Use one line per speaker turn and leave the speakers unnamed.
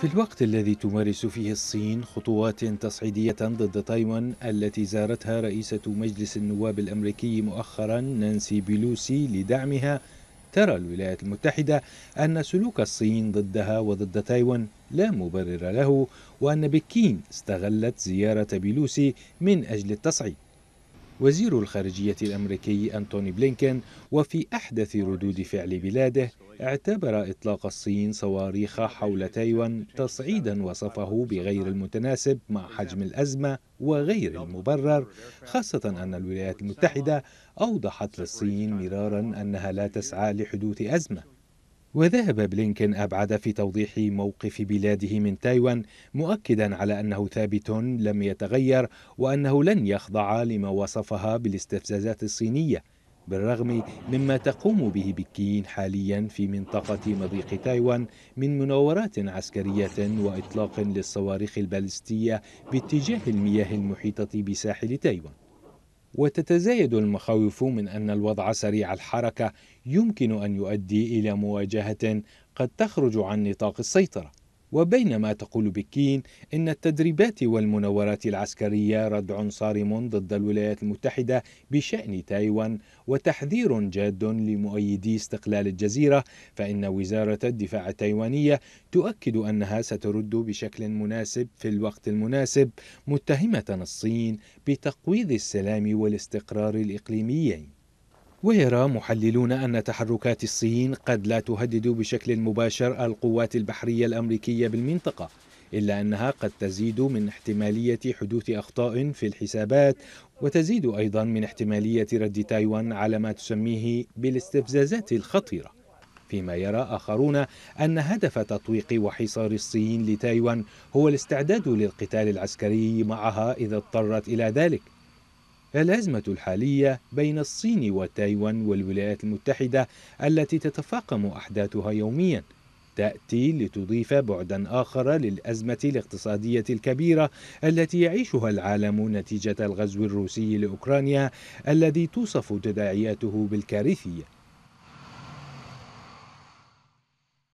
في الوقت الذي تمارس فيه الصين خطوات تصعيدية ضد تايوان التي زارتها رئيسة مجلس النواب الأمريكي مؤخرا نانسي بيلوسي لدعمها ترى الولايات المتحدة أن سلوك الصين ضدها وضد تايوان لا مبرر له وأن بكين استغلت زيارة بيلوسي من أجل التصعيد وزير الخارجية الأمريكي أنتوني بلينكين وفي أحدث ردود فعل بلاده اعتبر إطلاق الصين صواريخ حول تايوان تصعيدا وصفه بغير المتناسب مع حجم الأزمة وغير المبرر خاصة أن الولايات المتحدة أوضحت للصين مرارا أنها لا تسعى لحدوث أزمة وذهب بلينكن أبعد في توضيح موقف بلاده من تايوان مؤكدا على أنه ثابت لم يتغير وأنه لن يخضع لما وصفها بالاستفزازات الصينية بالرغم مما تقوم به بكين حاليا في منطقة مضيق تايوان من مناورات عسكرية وإطلاق للصواريخ البالستية باتجاه المياه المحيطة بساحل تايوان وتتزايد المخاوف من أن الوضع سريع الحركة يمكن أن يؤدي إلى مواجهة قد تخرج عن نطاق السيطرة وبينما تقول بكين إن التدريبات والمناورات العسكرية ردع صارم ضد الولايات المتحدة بشأن تايوان وتحذير جاد لمؤيدي استقلال الجزيرة فإن وزارة الدفاع التايوانية تؤكد أنها سترد بشكل مناسب في الوقت المناسب متهمة الصين بتقويض السلام والاستقرار الإقليميين ويرى محللون أن تحركات الصين قد لا تهدد بشكل مباشر القوات البحرية الأمريكية بالمنطقة إلا أنها قد تزيد من احتمالية حدوث أخطاء في الحسابات وتزيد أيضا من احتمالية رد تايوان على ما تسميه بالاستفزازات الخطيرة فيما يرى آخرون أن هدف تطويق وحصار الصين لتايوان هو الاستعداد للقتال العسكري معها إذا اضطرت إلى ذلك الأزمة الحالية بين الصين وتايوان والولايات المتحدة التي تتفاقم أحداثها يوميا تأتي لتضيف بعدا آخر للأزمة الاقتصادية الكبيرة التي يعيشها العالم نتيجة الغزو الروسي لأوكرانيا الذي توصف تداعياته بالكارثية